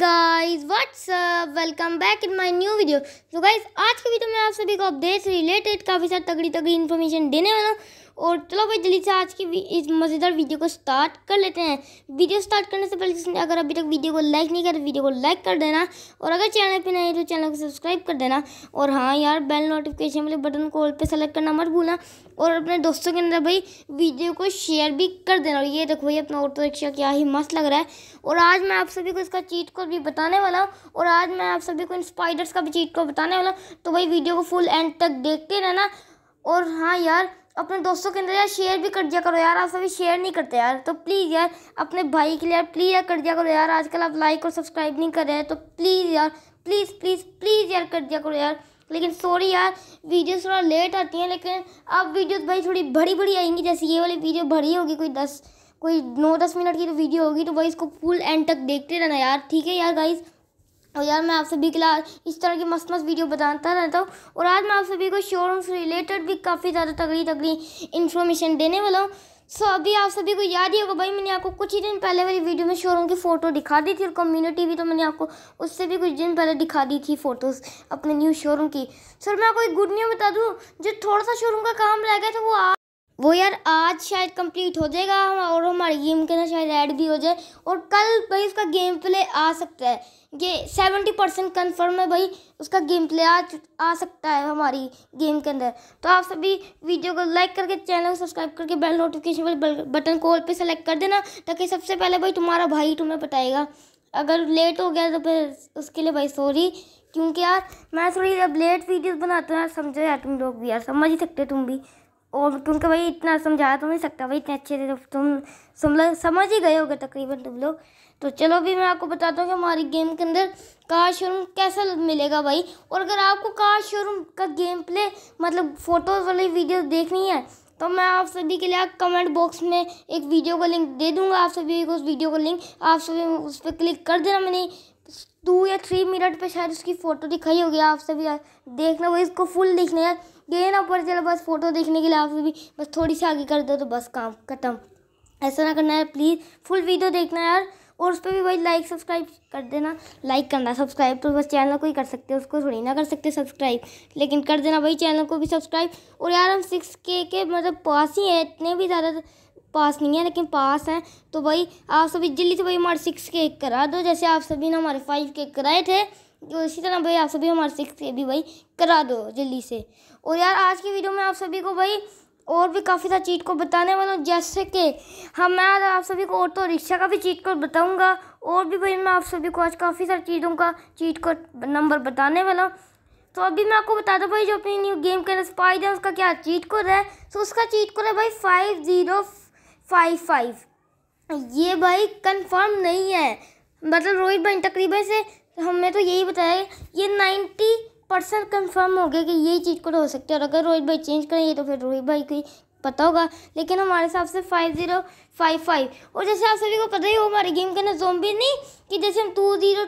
guys what's WhatsApp welcome back in my new video तो guys आज के video में आप सभी को अपडेट्स रिलेटेड काफ़ी सारी तगड़ी तगड़ी इन्फॉर्मेशन देने वाला हूँ और चलो भाई जल्दी से आज की इस मज़ेदार वीडियो को स्टार्ट कर लेते हैं वीडियो स्टार्ट करने से पहले जिसने अगर अभी तक वीडियो को लाइक नहीं किया तो वीडियो को लाइक कर देना और अगर चैनल पर नहीं तो चैनल को सब्सक्राइब कर देना और हाँ यार बेल नोटिफिकेशन वाले बटन को ऑल पर सेलेक्ट करना मत भूलना और अपने दोस्तों के अंदर भाई वीडियो को शेयर भी कर देना और ये देखो भाई अपना ऑटो रिक्शा क्या ही मस्त लग रहा है और आज मैं आप सभी को इसका चीट को भी बताने वाला हूँ और आज मैं आप सभी को इन स्पाइडर्स का भी चीट को बताने वाला हूँ तो भाई वीडियो को फुल एंड तक देखते रहना और हाँ यार अपने दोस्तों के अंदर यार शेयर भी कर दिया करो यार आप सभी शेयर नहीं करते यार तो प्लीज़ यार अपने भाई के लिए यार प्लीज़ यार कर दिया करो यार आजकल आप लाइक और सब्सक्राइब नहीं कर रहे हैं तो प्लीज़ यार प्लीज़ प्लीज़ प्लीज़ यार कर दिया करो यार लेकिन सॉरी यार वीडियो थोड़ा लेट आती हैं लेकिन अब वीडियो भाई थोड़ी बड़ी बड़ी आएंगी जैसे ये वाली वीडियो बड़ी होगी कोई दस कोई नौ दस मिनट की तो वीडियो होगी तो भाई इसको फुल एंड तक देखते रहना यार ठीक है यार गाइज़ और यार मैं आप सभी के लिए इस तरह की मस्त मस्त वीडियो बताता रहता हूँ और आज मैं आप सभी को शोरूम से रिलेटेड भी काफ़ी ज़्यादा तगड़ी तगड़ी इन्फॉर्मेशन देने वाला हूँ सो अभी आप सभी को याद ही होगा भाई मैंने आपको कुछ ही दिन पहले वाली वीडियो में शोरूम की फ़ोटो दिखा दी थी और कम्युनिटी भी तो मैंने आपको उससे भी कुछ दिन पहले दिखा दी थी फ़ोटोज़ अपने न्यू शोरूम की सर मैं आपको एक गुड न्यूज़ बता दूँ जो थोड़ा सा शोरूम का काम रह गया था वो वो यार आज शायद कंप्लीट हो जाएगा और हमारी गेम के ना शायद ऐड भी हो जाए और कल भाई उसका गेम प्ले आ सकता है ये सेवेंटी परसेंट कन्फर्म है भाई उसका गेम प्ले आ आ सकता है हमारी गेम के अंदर तो आप सभी वीडियो को लाइक करके चैनल को सब्सक्राइब करके बेल नोटिफिकेशन पर बटन कॉल पे सेलेक्ट कर देना ताकि सबसे पहले भाई तुम्हारा भाई तुम्हें बताएगा अगर लेट हो गया तो फिर उसके लिए भाई सॉरी क्योंकि यार मैं थोड़ी अब लेट वीडियोज़ बनाता हूँ यार समझो यार तुम लोग भी यार समझ ही सकते तुम भी और तुमको भाई इतना समझा तो नहीं सकता भाई इतने अच्छे से तो तुम समझ समझ ही गए होगे तकरीबन तुम लोग तो चलो भी मैं आपको बताता हूँ कि हमारी गेम के अंदर कार शोरूम कैसा मिलेगा भाई और अगर आपको कार शोरूम का गेम प्ले मतलब फ़ोटोज़ वाली वीडियो देखनी है तो मैं आप सभी के लिए कमेंट बॉक्स में एक वीडियो का लिंक दे दूँगा आप सभी को उस वीडियो का लिंक आप सभी उस पर क्लिक कर देना मैंने टू या थ्री मिनट पर शायद उसकी फ़ोटो दिखाई होगी आप सभी देखना वही इसको फुल दिखना है ये ना पर चलो बस फोटो देखने के लिए आप भी बस थोड़ी सी आगे कर दो तो बस काम खत्म ऐसा ना करना है प्लीज़ फुल वीडियो देखना यार और उस पर भी भाई लाइक सब्सक्राइब कर देना लाइक करना सब्सक्राइब तो बस चैनल को ही कर सकते हो उसको थोड़ी ना कर सकते सब्सक्राइब लेकिन कर देना भाई चैनल को भी सब्सक्राइब और यार हम सिक्स के के मतलब पास ही हैं इतने भी ज़्यादा तो पास नहीं है लेकिन पास हैं तो भाई आप सभी जल्दी से भाई हमारे सिक्स के करा दो जैसे आप सभी ने हमारे फाइव के कराए थे तो इसी तरह भाई आप सभी हमारे सिक्स के भी भाई करा दो जल्दी से और यार आज की वीडियो में आप सभी को भाई और भी काफ़ी सारे चीट को बताने वाला हूँ जैसे कि हम हाँ, मैं आज आप सभी को ऑटो तो रिक्शा का भी चीट कोड बताऊँगा और भी भाई मैं आप सभी को आज काफ़ी सारी चीज़ों का चीट कोड नंबर बताने वाला हूँ तो अभी मैं आपको बता दूँ भाई जो अपनी न्यू गेम के अंदर स्पाइडर उसका क्या चीट कोड है तो उसका चीट कोड है भाई फाइव ज़ीरो फाइव फाइव ये भाई कंफर्म नहीं है मतलब रोहित भाई तकरीबन से हमने तो यही बताया ये नाइन्टी परसेंट कंफर्म हो गया कि यही चीज़ को हो सकती है और अगर रोहित भाई चेंज करेंगे तो फिर रोहित भाई की पता होगा लेकिन हमारे हिसाब से फाइव ज़ीरो फाइव फाइव और जैसे आप सभी को पता ही हो हमारे गेम के अंदर भी नहीं कि जैसे हम टू ज़ीरो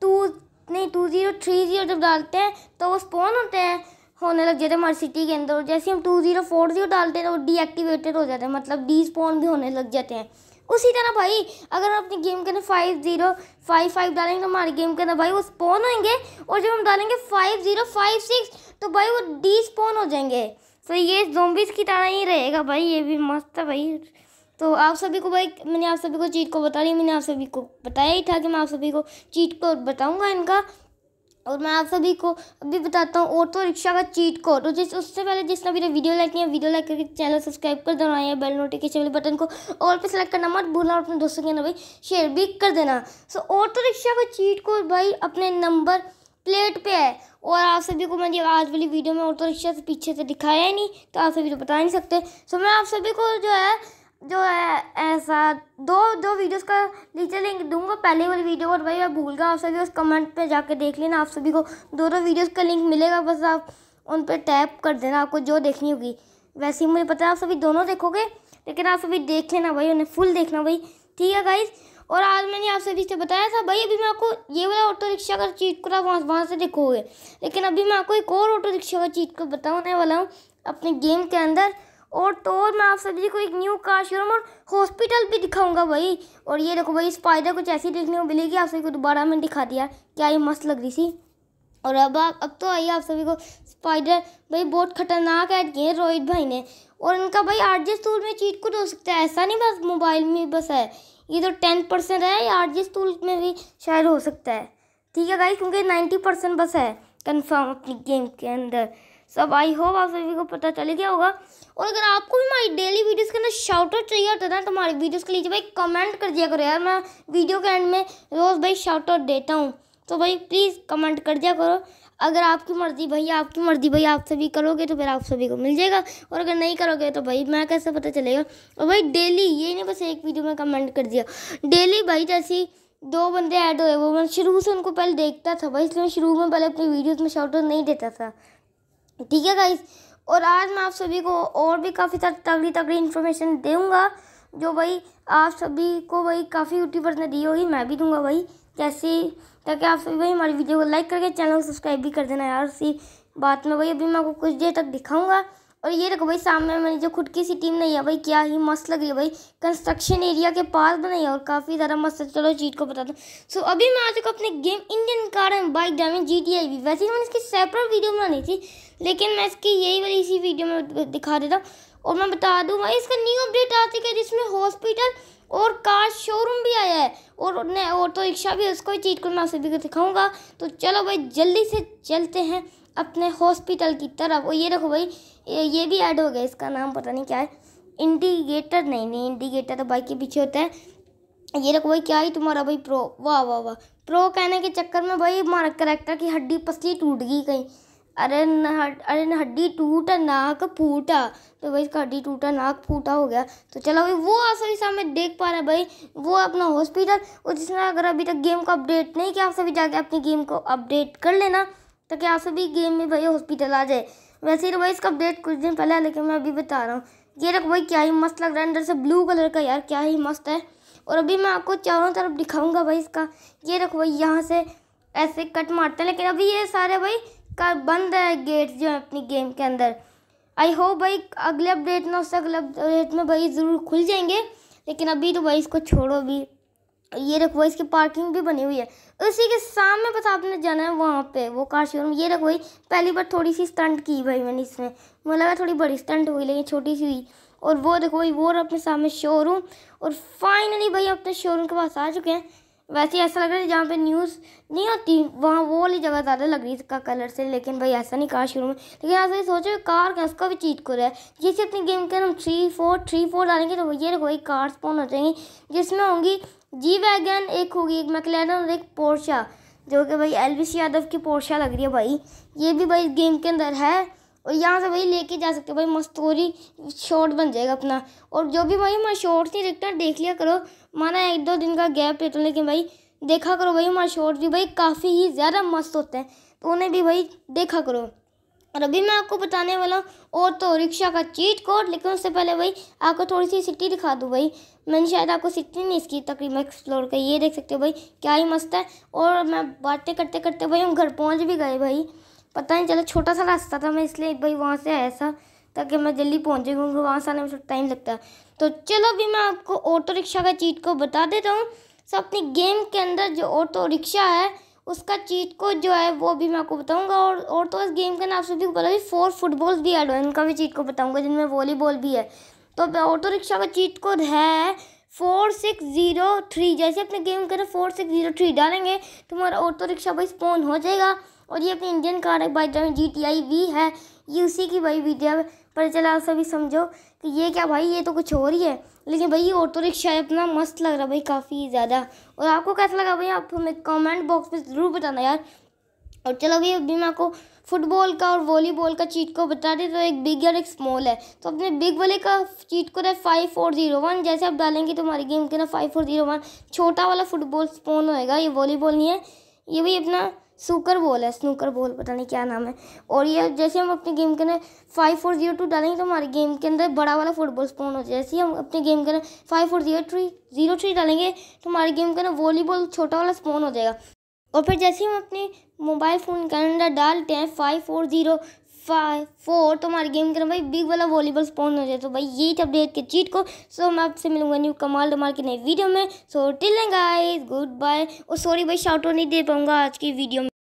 टू नहीं टू ज़ीरो थ्री ज़ीरो जब डालते हैं तो वो स्पोन होते हैं होने लग जाते हैं हमारी सिटी के अंदर जैसे हम टू ज़ीरो फोर ज़ीरो डालते हैं तो वो डीएक्टिवेटेड हो जाते हैं मतलब डी स्पोन भी होने लग जाते हैं उसी तरह भाई अगर हम अपनी गेम के अंदर फाइव जीरो फाइव फाइव डालेंगे तो हमारे गेम के अंदर भाई वो स्पॉन होंगे और जब हम डालेंगे फाइव जीरो फाइव सिक्स तो भाई वो डी स्पॉन हो जाएंगे तो ये जोम्बिस की तरह ही रहेगा भाई ये भी मस्त है भाई तो आप सभी को भाई मैंने आप सभी को चीट को बता रही मैंने आप सभी को बताया ही था कि मैं आप सभी को चीट को बताऊँगा इनका और मैं आप सभी को अभी बताता हूँ ऑटो रिक्शा का चीट कोड और तो जिस उससे पहले जिसने मेरे वीडियो लाइक किया वीडियो लाइक करके चैनल सब्सक्राइब कर देना या बेल नोटिफिकेशन वाले बटन को और पे सेलेक्ट करना मत भूलना और अपने दोस्तों के अंदर भाई शेयर भी कर देना सो ऑटो रिक्शा का चीट कोड भाई अपने नंबर प्लेट पर है और आप सभी को मैंने आज वाली वीडियो में ऑटो रिक्शा से पीछे से दिखाया ही नहीं तो आप सभी तो बता नहीं सकते सो मैं आप सभी को जो है जो है ऐसा दो दो वीडियोस का नीचे लिंक दूंगा पहले वाली वीडियो और भाई मैं भूल गया आप सभी उस कमेंट पे जाके देख लेना आप सभी को दोनों वीडियोस का लिंक मिलेगा बस आप उन पर टैप कर देना आपको जो देखनी होगी वैसे ही मुझे पता है आप सभी दोनों देखोगे लेकिन आप सभी देख लेना भाई उन्हें फुल देखना भाई ठीक है गाइज और आज मैंने आप सभी से बताया था भाई अभी मैं आपको ये वाला ऑटो रिक्शा का चीट को वहाँ वहाँ से देखोगे लेकिन अभी मैं आपको एक और ऑटो रिक्शा का चीट को बताने वाला हूँ अपने गेम के अंदर और तो मैं आप सभी को एक न्यू कार शोरूम और हॉस्पिटल भी दिखाऊंगा भाई और ये देखो भाई स्पाइडर कुछ ऐसी देखने को मिलेगी आप सभी को दोबारा मैंने दिखा दिया क्या ये मस्त लग रही थी और अब आप अब तो आइए आप सभी को स्पाइडर भाई बहुत खतरनाक है किए रोहित भाई ने और इनका भाई आर जी टूल में चीट कुछ हो सकता है ऐसा नहीं बस मोबाइल में बस है ये तो टेन परसेंट है या आर जी टूल में भी शायद हो सकता है ठीक है भाई क्योंकि नाइन्टी परसेंट बस है कन्फर्म अपनी गेम के अंदर सब आई होप आप सभी को पता चल गया होगा और अगर आपको भी हमारी डेली वीडियोस के अंदर शाउटआउट चाहिए होता है तो हमारी वीडियोस के लिए भाई कमेंट कर दिया करो यार मैं वीडियो के एंड में रोज़ भाई शाउटआउट देता हूँ तो भाई प्लीज़ कमेंट कर दिया करो अगर आपकी मर्ज़ी भाई आपकी मर्ज़ी भाई आप सभी करोगे तो फिर आप सभी को मिल जाएगा और अगर नहीं करोगे तो भाई मैं कैसे पता चलेगा और भाई डेली ये नहीं बस एक वीडियो में कमेंट कर दिया डेली भाई जैसी दो बंदे ऐड हुए वो मैं शुरू से उनको पहले देखता था भाई इसलिए मैं शुरू में पहले अपनी वीडियोज़ में शॉर्ट नहीं देता था ठीक है गाइस और आज मैं आप सभी को और भी काफ़ी सारी तगड़ी तगड़ी इन्फॉर्मेशन दूंगा जो भाई आप सभी को भाई काफ़ी यूट्यूबर्स ने दी होगी मैं भी दूंगा भाई जैसे ताकि आप सभी भाई हमारी वीडियो को लाइक करके चैनल को सब्सक्राइब भी कर देना यार उसी बात में भाई अभी मैं आपको कुछ देर तक दिखाऊंगा और ये देखो भाई सामने मैंने जो खुद की सी टीम नहीं है भाई क्या ही मस्त लग रही है भाई कंस्ट्रक्शन एरिया के पास बनाई है और काफ़ी ज़्यादा मस्त है चलो चीज को बता दो सो अभी मैं आ चुका अपने game Indian car and bike diamond G T I भी वैसे ही मैंने इसकी सेपरेट वीडियो बनानी थी लेकिन मैं इसकी यही वाली इसी वीडियो में दिखा देता हूँ और मैं बता दूँ भाई इसका न्यू अपडेट आ चुका है जिसमें हॉस्पिटल और कार शोरूम भी आया है और ने ऑटो तो रिक्शा भी उसको चीज़ को मैं उसे सभी को दिखाऊंगा तो चलो भाई जल्दी से चलते हैं अपने हॉस्पिटल की तरफ और ये देखो भाई ये भी ऐड हो गया इसका नाम पता नहीं क्या है इंडिकेटर नहीं नहीं इंडिकेटर तो बाइक के पीछे होता है ये देखो भाई क्या ही तुम्हारा भाई प्रो वाह वाह वाह प्रो कहने के चक्कर में भाई हमारा करेक्टर की हड्डी पसली टूट गई कहीं अरे न अरे न हड्डी टूटा नाक फूटा तो भाई इसका हड्डी टूटा नाक फूटा हो गया तो चलो भाई वो आसानी से सामने देख पा रहा है भाई वो अपना हॉस्पिटल और जिसने अगर अभी तक गेम को अपडेट नहीं किया आप सभी जाके अपनी गेम को अपडेट कर लेना ताकि आप सभी गेम में भाई हॉस्पिटल आ जाए वैसे ही तो भाई इसका अपडेट कुछ दिन पहले लेकिन मैं अभी बता रहा हूँ ये रख भाई क्या ही मस्त लग रहा है अंदर से ब्लू कलर का यार क्या ही मस्त है और अभी मैं आपको चारों तरफ दिखाऊंगा भाई इसका ये रख भाई यहाँ से ऐसे कट मारते हैं लेकिन अभी ये सारे भाई का बंद है गेट जो है अपनी गेम के अंदर आई होप भाई अगले अपडेट ना उससे अगले अपडेट में भाई ज़रूर खुल जाएंगे लेकिन अभी तो भाई इसको छोड़ो भी ये रखो भाई इसकी पार्किंग भी बनी हुई है उसी के सामने बस आपने जाना है वहाँ पे वो कार शोरूम ये रखो भाई पहली बार थोड़ी सी स्टंट की भाई मैंने इसमें मुझे लगा थोड़ी बड़ी स्टंट हुई लेकिन छोटी सी हुई और वो देखो भाई वो अपने सामने शोरूम और फाइनली भाई अपने शोरूम के पास आ चुके हैं वैसे ऐसा लग रहा है जहाँ पे न्यूज़ नहीं आती वहाँ वो वाली जगह ज़्यादा लग रही है इसका कलर से लेकिन भाई ऐसा नहीं कार शुरू में लेकिन ऐसा ही सोचो कार का उसका भी चीट कर रहा है जैसे अपनी गेम के हम थ्री फोर थ्री फोर डालेंगे तो ये कोई कार स्पोन हो जाएंगी जिसमें होंगी जी वैगन एक होगी एक मैकलैन और एक पोर्शा जो कि भाई एल यादव की पोर्शा लग रही है भाई ये भी भाई गेम के अंदर है और यहाँ से वही लेके जा सकते हो भाई मस्तोरी शॉर्ट बन जाएगा अपना और जो भी भाई हमारा शॉर्ट्स नहीं देखता देख लिया करो माना एक दो दिन का गैप तो लेकिन भाई देखा करो भाई हमारा शॉर्ट्स भी भाई काफ़ी ही ज़्यादा मस्त होते हैं तो उन्हें भी भाई देखा करो और अभी मैं आपको बताने वाला हूँ और तो रिक्शा का चीट कोड लेकिन उससे पहले भाई आपको थोड़ी सी सिटी दिखा दूँ भाई मैंने शायद आपको सिटी नहीं इसकी तकरीबन एक्सप्लोर कर ये देख सकते हो भाई क्या ही मस्त है और मैं बातें करते करते भाई हम घर पहुँच भी गए भाई पता नहीं चला छोटा सा रास्ता था मैं इसलिए भाई वहाँ से ऐसा ताकि मैं जल्दी पहुँच जाऊँ क्योंकि वहाँ से आने में थोड़ा टाइम लगता है तो चलो अभी मैं आपको ऑटो रिक्शा का चीट को बता देता हूँ सो अपनी गेम के अंदर जो ऑटो रिक्शा है उसका चीट को जो है वो भी मैं आपको बताऊँगा और और तो इस गेम के अंदर आप सभी को पता भी फोर फुटबॉल्स भी ऐड हो इनका भी चीट को बताऊँगा जिनमें वॉलीबॉल भी है तो ऑटो रिक्शा का चीट कोड है फोर सिक्स ज़ीरो थ्री जैसे अपने गेम के अंदर फोर सिक्स ज़ीरो थ्री डालेंगे तो हमारा ऑटो रिक्शा भाई स्पॉन हो जाएगा और ये अपनी इंडियन कार है भाई drive G T I V है ये उसी की भाई वीडियो पर चला आप सभी समझो कि ये क्या भाई ये तो कुछ और ही है लेकिन भाई ये ऑटो रिक्शा है अपना मस्त लग रहा भाई काफ़ी ज़्यादा और आपको कैसा लगा भाई आप हमें कमेंट बॉक्स में ज़रूर बताना यार और चलो भाई अभी मैं आपको फुटबॉल का और वॉलीबॉल का चीट को बता दें तो एक बिग और एक स्मॉल है तो अपने बिग वाले का चीट को है फाइव फोर जीरो वन जैसे आप डालेंगे तो हमारी गेम के ना फाइव फोर जीरो वन छोटा वाला फुटबॉल स्पोन होएगा ये वॉलीबॉल नहीं है ये भाई अपना सूकर बॉल है स्नूकर बॉल पता नहीं क्या नाम है और ये जैसे हम अपने गेम के अंदर फाइव फोर जीरो टू डालेंगे तो हमारे गेम के अंदर बड़ा वाला फुटबॉल स्पोन हो जाए जैसे हम अपने गेम के अंदर five four zero three zero three डालेंगे तो हमारे गेम के अंदर वॉलीबॉल छोटा वाला स्पोन हो जाएगा और फिर जैसे हम अपने मोबाइल फ़ोन के अंदर डालते हैं five four zero five four तो हमारे गेम करें भाई बिग वाला वॉलीबॉल स्पॉन हो जाए तो भाई यही था अपडेट के चीट को सो मैं आपसे मिलूंगा न्यू कमाल डमाल के नए वीडियो में so till guys good bye और सॉरी भाई शाउट नहीं दे पाऊंगा आज की वीडियो में